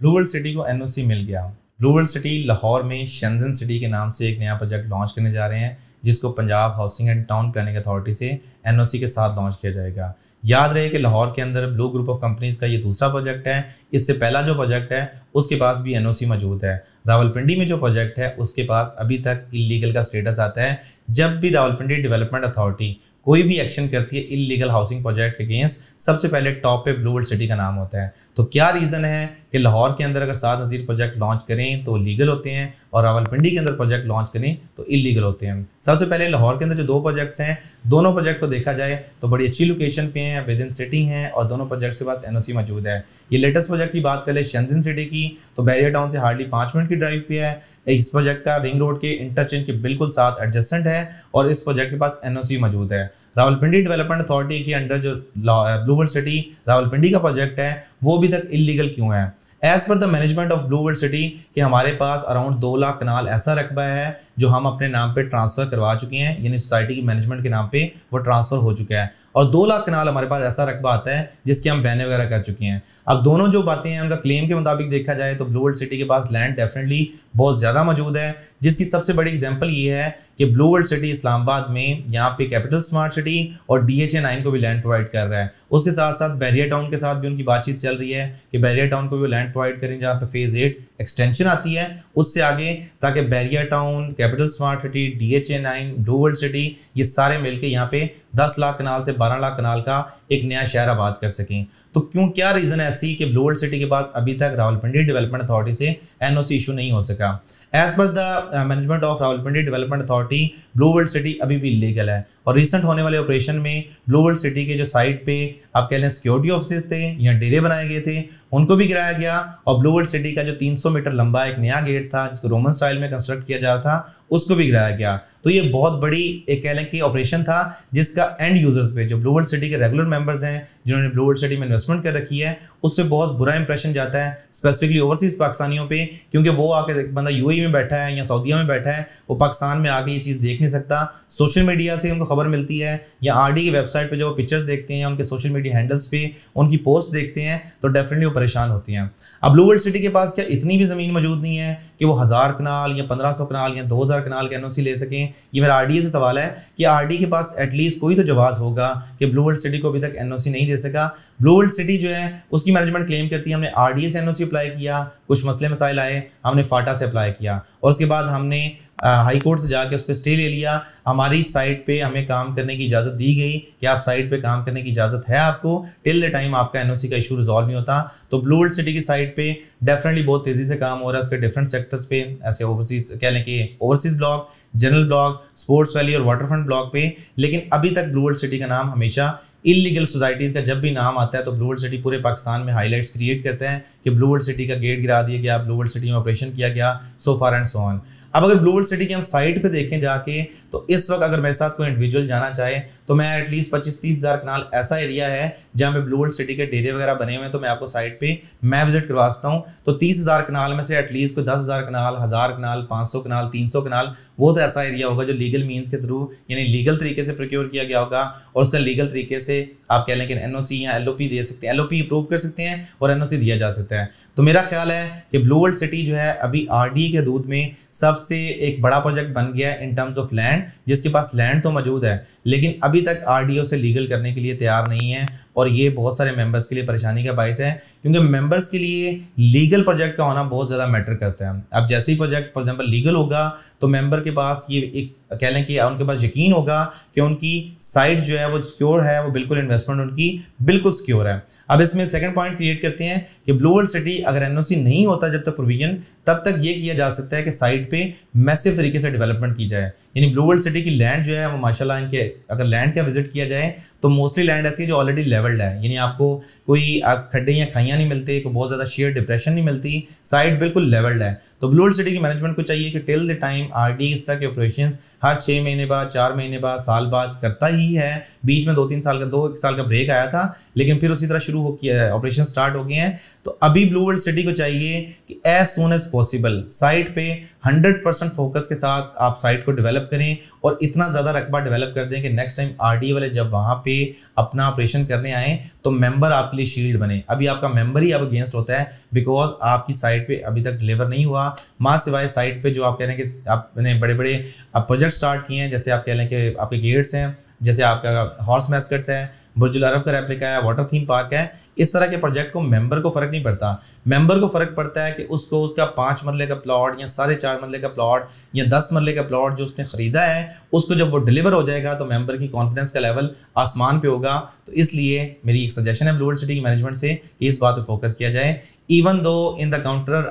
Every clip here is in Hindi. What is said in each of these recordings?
ब्लू वर्ल्ड सिटी को एन मिल गया ब्लू वर्ल्ड सिटी लाहौर में शनजन सिटी के नाम से एक नया प्रोजेक्ट लॉन्च करने जा रहे हैं जिसको Punjab Housing and Town Planning Authority से एन के साथ लॉन्च किया जाएगा याद रहे कि लाहौर के अंदर ब्लू ग्रुप ऑफ कंपनीज का ये दूसरा प्रोजेक्ट है इससे पहला जो प्रोजेक्ट है उसके पास भी एन मौजूद है रावलपिंडी में जो प्रोजेक्ट है उसके पास अभी तक इलीगल का स्टेटस आता है जब भी रावलपिंडी डेवलपमेंट अथॉरिटी कोई भी एक्शन करती है इलीगल हाउसिंग प्रोजेक्ट अगेंस्ट सबसे पहले टॉप पे ब्लू वर्ल्ड सिटी का नाम होता है तो क्या रीज़न है कि लाहौर के अंदर अगर सात नज़ीर प्रोजेक्ट लॉन्च करें तो लीगल होते हैं और रावलपिंडी के अंदर प्रोजेक्ट लॉन्च करें तो इलीगल होते हैं सबसे पहले लाहौर के अंदर जो दो प्रोजेक्ट्स हैं दोनों प्रोजेक्ट को देखा जाए तो बड़ी अच्छी लोकेशन पे हैं विद इन सिटी हैं और दोनों प्रोजेक्ट के पास एन मौजूद है ये लेटेस्ट प्रोजेक्ट की बात करें शनजिन सिटी की तो बैरिया टाउन से हार्डली पाँच मिनट की ड्राइव पे है इस प्रोजेक्ट का रिंग रोड के इंटरचेंज के बिल्कुल साथ एडजस्टेंट है और इस प्रोजेक्ट के पास एनओसी मौजूद है रावलपिंडी डेवलपमेंट अथॉरिटी के अंडर जो ब्लूवर्ड सिटी रावलपिंडी का प्रोजेक्ट है वो अभी तक इलीगल क्यों है as per the management of Blue world City कि हमारे पास अराउंड दो लाख कनाल ऐसा रकबा है जो हम अपने नाम पे ट्रांसफ़र करवा चुके हैं यानी सोसाइटी की मैनेजमेंट के नाम पे वो ट्रांसफ़र हो चुका है और दो लाख कनाल हमारे पास ऐसा रकबा आता है जिसके हम बहने वगैरह कर चुके हैं अब दोनों जो बातें हैं उनका क्लेम के मुताबिक देखा जाए तो ब्लू वर्ल्ड सिटी के पास लैंड डेफिनेटली बहुत ज़्यादा मौजूद है जिसकी सबसे बड़ी एग्जाम्पल ये है कि ब्लू वर्ल्ड सिटी इस्लामाबाद में यहाँ पे कैपिटल स्मार्ट सिटी और डी एच ए नाइन को भी लैंड प्रोवाइड कर रहा है उसके साथ साथ बैरिया टाउन के साथ भी उनकी बातचीत चल रही है कि बैरिया टाउन को भी लैंड लैंड प्रोवाइड करें जहाँ पे फेज़ एट एक्सटेंशन आती है उससे आगे ताकि Bahria Town Capital Smart City D H A nine Blue world City ये सारे मिलके यहाँ पे दस लाख कनाल से बारह लाख कनाल का एक नया शहर आबाद कर सकें तो क्यों क्या रीज़न ऐसी कि ब्लू वर्ल्ड सिटी के पास अभी तक रावलपिंडी डेवलपमेंट अथॉरिटी से एन ओ सी इशू नहीं हो सका as per the management of Rawalpindi Development Authority Blue world City अभी भी लीगल है और रिसेंट होने वाले ऑपरेशन में ब्लू वर्ल्ड सिटी के जो साइड पे आप कह लें सिक्योरिटी ऑफिस थे या डेरे बनाए गए थे उनको भी गिराया गया गया और ब्लूवर्ड सिटी का जो 300 मीटर लंबा एक नया गेट था जिसको रोमन स्टाइल में कंस्ट्रक्ट किया जा रहा था उसको भी गिराया गया तो ये बहुत बड़ी एक कह लें कि ऑपरेशन था जिसका एंड यूजर्स पे जो ब्लूवर्ड सिटी के रेगुलर मेंबर्स हैं जिन्होंने ब्लूवर्ड सिटी में इन्वेस्टमेंट कर रखी है उससे बहुत बुरा इंप्रेशन जाता है स्पेसिफिकली ओवरसीज पाकिस्तानियों पर क्योंकि वो आके बंदा यू e में बैठा है या सऊदिया में बैठा है वो पाकिस्तान में आके ये चीज़ देख नहीं सकता सोशल मीडिया से उनको खबर मिलती है या आर की वेबसाइट पर जो पिक्चर्स देखते हैं उनके सोशल मीडिया हैंडल्स पे उनकी पोस्ट देखते हैं तो डेफिनेटली वो परेशान होती हैं अब ब्लू वर्ल्ड सिटी के पास क्या इतनी भी ज़मीन मौजूद नहीं है कि वो हज़ार कनाल या पंद्रह सौ कनाल या दो हज़ार कनाल के एन ले सकें ये मेरा आर से सवाल है कि आर के पास एटलीस्ट कोई तो जवाब होगा कि ब्लू वर्ल्ड सिटी को अभी तक एन नहीं दे सका ब्लू वर्ल्ड सिटी जो है उसकी मैनेजमेंट क्लेम करती है हमने आर डी से एन अप्लाई किया कुछ मसले मसाइल आए हमने फाटा से अप्लाई किया और उसके बाद हमने हाई कोर्ट से जाके उस पर स्टे ले लिया हमारी साइट पे हमें काम करने की इजाज़त दी गई कि आप साइट पे काम करने की इजाज़त है आपको टिल द टाइम आपका एन का इशू रिजॉल्व नहीं होता तो ब्लू वर्ल्ड सिटी की साइट पे डेफिनेटली बहुत तेज़ी से काम हो रहा है उसके डिफरेंट सेक्टर्स पे ऐसे ओवरसीज कह लें कि overseas block general block sports valley और फ्रंट ब्लॉक पे लेकिन अभी तक ब्लू वर्ल्ड सिटी का नाम हमेशा इलीगल सोसाइटीज़ का जब भी नाम आता है तो ब्लू वर्ल्ड सिटी पूरे पाकिस्तान में हाईलाइट्स क्रिएट करते हैं कि ब्लू वर्ल्ड सिटी का गेट गिरा दिया गया ब्लू वर्ल्ड सिटी में ऑपरेशन किया गया सो फार एंड सो ऑन अब अगर ब्लू वर्ल्ड सिटी की हम साइट पे देखें जाके तो इस वक्त अगर मेरे साथ कोई इंडिविजुअल जाना चाहे तो मैं एटलीस्ट पच्चीस तीस हज़ार कनाल ऐसा एरिया है जहाँ पे ब्लू वर्ल्ड सिटी के डेरे वगैरह बने हुए हैं तो मैं आपको साइट पे मैं विजिट करवा सकता हूँ तो तीस हज़ार कनाल में से एटलीस्ट कोई दस हज़ार कनाल हज़ार कनाल पाँच सौ कनाल तीन सौ कनाल वो तो ऐसा एरिया होगा जो लीगल मीन्स के थ्रू यानी लीगल तरीके से प्रोक्योर किया गया होगा और उसका लीगल तरीके से से आप कह लें कि एन या एल दे सकते हैं एल अप्रूव कर सकते हैं और एन दिया जा सकता है तो मेरा ख्याल है कि ब्लू वर्ल्ड सिटी जो है अभी आर के दूध में सबसे एक बड़ा प्रोजेक्ट बन गया है इन टर्म्स ऑफ लैंड जिसके पास लैंड तो मौजूद है लेकिन अभी तक आर से लीगल करने के लिए तैयार नहीं है और ये बहुत सारे मेंबर्स के लिए परेशानी का बायस है क्योंकि मेंबर्स के लिए लीगल प्रोजेक्ट का होना बहुत ज़्यादा मैटर करता है अब जैसे ही प्रोजेक्ट फॉर एग्जांपल लीगल होगा तो मेंबर के पास ये एक कह लें कि उनके पास यकीन होगा कि उनकी साइट जो है वो सिक्योर है वो बिल्कुल इन्वेस्टमेंट उनकी बिल्कुल सिक्योर है अब इसमें सेकंड पॉइंट क्रिएट करते हैं कि ब्लू वर्ल्ड सिटी अगर एनओसी नहीं होता जब तक प्रोविजन तब तक ये किया जा सकता है कि साइट पे मैसिव तरीके से डेवलपमेंट की जाए यानी ब्लू वर्ल्ड सिटी की लैंड जो है वो माशाला इनके अगर लैंड का विजिट किया जाए तो मोस्टली लैंड ऐसी है जो ऑलरेडी लेवल वर्ल्ड है यानी आपको कोई आप खड्डे या खाइयाँ नहीं मिलते कोई बहुत ज़्यादा शेयर डिप्रेशन नहीं मिलती साइड बिल्कुल लेवल्ड है तो ब्लू सिटी की मैनेजमेंट को चाहिए कि till the time R D इस तरह के ऑपरेशन हर छः महीने बाद चार महीने बाद साल बाद करता ही है बीच में दो तीन साल का दो एक साल का ब्रेक आया था लेकिन फिर उसी तरह शुरू हो किया ऑपरेशन स्टार्ट हो गए हैं तो अभी ब्लू वर्ल्ड सिटी को चाहिए कि as soon as possible site पे 100 परसेंट फोकस के साथ आप साइट को डेवलप करें और इतना ज़्यादा रकबा डेवलप कर दें कि नेक्स्ट टाइम आर वाले जब वहाँ पे अपना ऑपरेशन करने में आए तो मेंबर आपके लिए शील्ड बने अभी आपका मेंबर ही अब अगेंस्ट होता है बिकॉज आपकी साइट पे अभी तक डिलीवर नहीं हुआ माँ सिवाय साइट पे जो आप कह रहे हैं कि आपने बड़े बड़े आप प्रोजेक्ट स्टार्ट किए हैं जैसे आप कह लें कि आपके गेट्स हैं जैसे आपका हॉर्स मैस्कट्स हैं बुर्जुल अरब का रेप्लिका है वाटर थीम पार्क है इस तरह के प्रोजेक्ट को मेंबर को फ़र्क नहीं पड़ता मेंबर को फ़र्क पड़ता है कि उसको उसका पाँच मरले का प्लॉट या साढ़े चार मरले का प्लॉट या दस मरले का प्लॉट जो उसने ख़रीदा है उसको जब वो डिलीवर हो जाएगा तो मेंबर की कॉन्फिडेंस का लेवल आसमान पे होगा तो इसलिए लिए मेरी एक सजेशन है ब्लू सिटी की मैनेजमेंट से कि इस बात पर फोकस किया जाए even though in the counter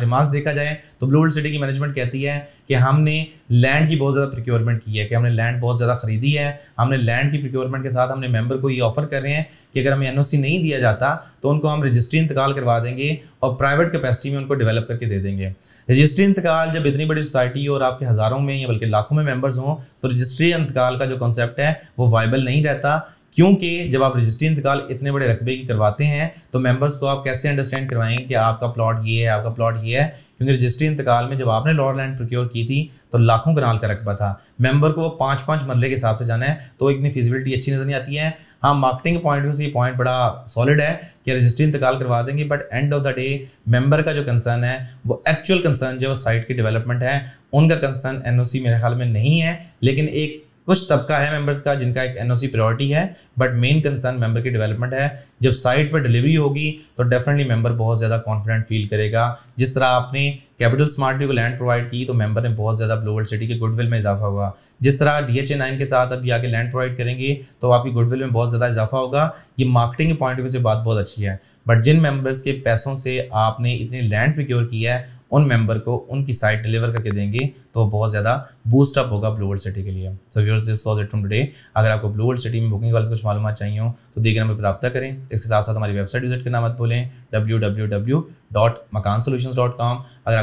remarks देखा जाए तो ब्लू सिटी की मैनेजमेंट कहती है कि हमने लैंड की बहुत ज़्यादा प्रिक्योरमेंट की है कि हमने लैंड बहुत ज़्यादा खरीदी है हमने लैंड की प्रिक्योरमेंट के साथ हमने मेंबर को ये ऑफर कर रहे हैं कि अगर हमें एन नहीं दिया जाता तो उनको हम रजिस्ट्री इंतकाल करवा देंगे और प्राइवेट कैपेसिटी में उनको डेवलप करके दे देंगे रजिस्ट्री इंतकाल जब इतनी बड़ी सोसाइटी और आपके हज़ारों में या बल्कि लाखों में मेम्बर्स हों तो रजिस्ट्री इंतकाल का जो कॉन्सेप्ट है वो वाइबल नहीं रहता क्योंकि जब आप रजिस्ट्री इंतकाल इतने बड़े रकबे की करवाते हैं तो मेंबर्स को आप कैसे अंडरस्टैंड करवाएंगे कि आपका प्लॉट ये है आपका प्लॉट ये है क्योंकि रजिस्ट्री इंतकाल में जब आपने लॉर्ड लैंड प्रोक्योर की थी तो लाखों कनाल का रकबा था मेंबर को वो पाँच पाँच मरले के हिसाब से जाना है तो इतनी फिजिबिलिटी अच्छी नज़र नहीं आती है हाँ मार्केटिंग पॉइंट से ये पॉइंट बड़ा सॉलिड है कि रजिस्ट्री इंतकाल करवा देंगे but end of the day member का जो कंसर्न है वो एक्चुअल कंसर्न जो साइट की डेवलपमेंट है उनका कंसर्न एनओसी मेरे ख्याल में नहीं है लेकिन एक कुछ तबका है मेंबर्स का जिनका एक एनओसी प्रायोरिटी है बट मेन कंसर्न मेंबर की डेवलपमेंट है जब साइट पर डिलीवरी होगी तो डेफिनेटली मेंबर बहुत ज़्यादा कॉन्फिडेंट फील करेगा जिस तरह आपने कैपिटल स्मार्ट ने को लैंड प्रोवाइड की तो मेंबर ने बहुत ज़्यादा ग्लोबल सिटी के गुडविल में इजाफा हुआ जिस तरह डी एच ए नाइन के साथ अभी आगे लैंड प्रोवाइड करेंगे तो आपकी गुडविल में बहुत ज़्यादा इजाफा होगा ये मार्केटिंग के पॉइंट ऑफ व्यू से बात बहुत अच्छी है बट जिन मेंबर्स के पैसों से आपने इतनी लैंड प्रिक्योर किया है उन मेंबर को उनकी साइट डिलीवर करके देंगे तो बहुत ज़्यादा बूस्ट अप होगा ब्लू वर्ल्ड सिटी के लिए so viewers this was it from today अगर आपको ब्लू वर्ल्ड सिटी में बुकिंग वाले कुछ मालूम चाहिए हो तो दिए नंबर पर रब्ता करें इसके साथ साथ हमारी वेबसाइट विजिट करना मत भूलें W W W dot Makaan solution dot com अगर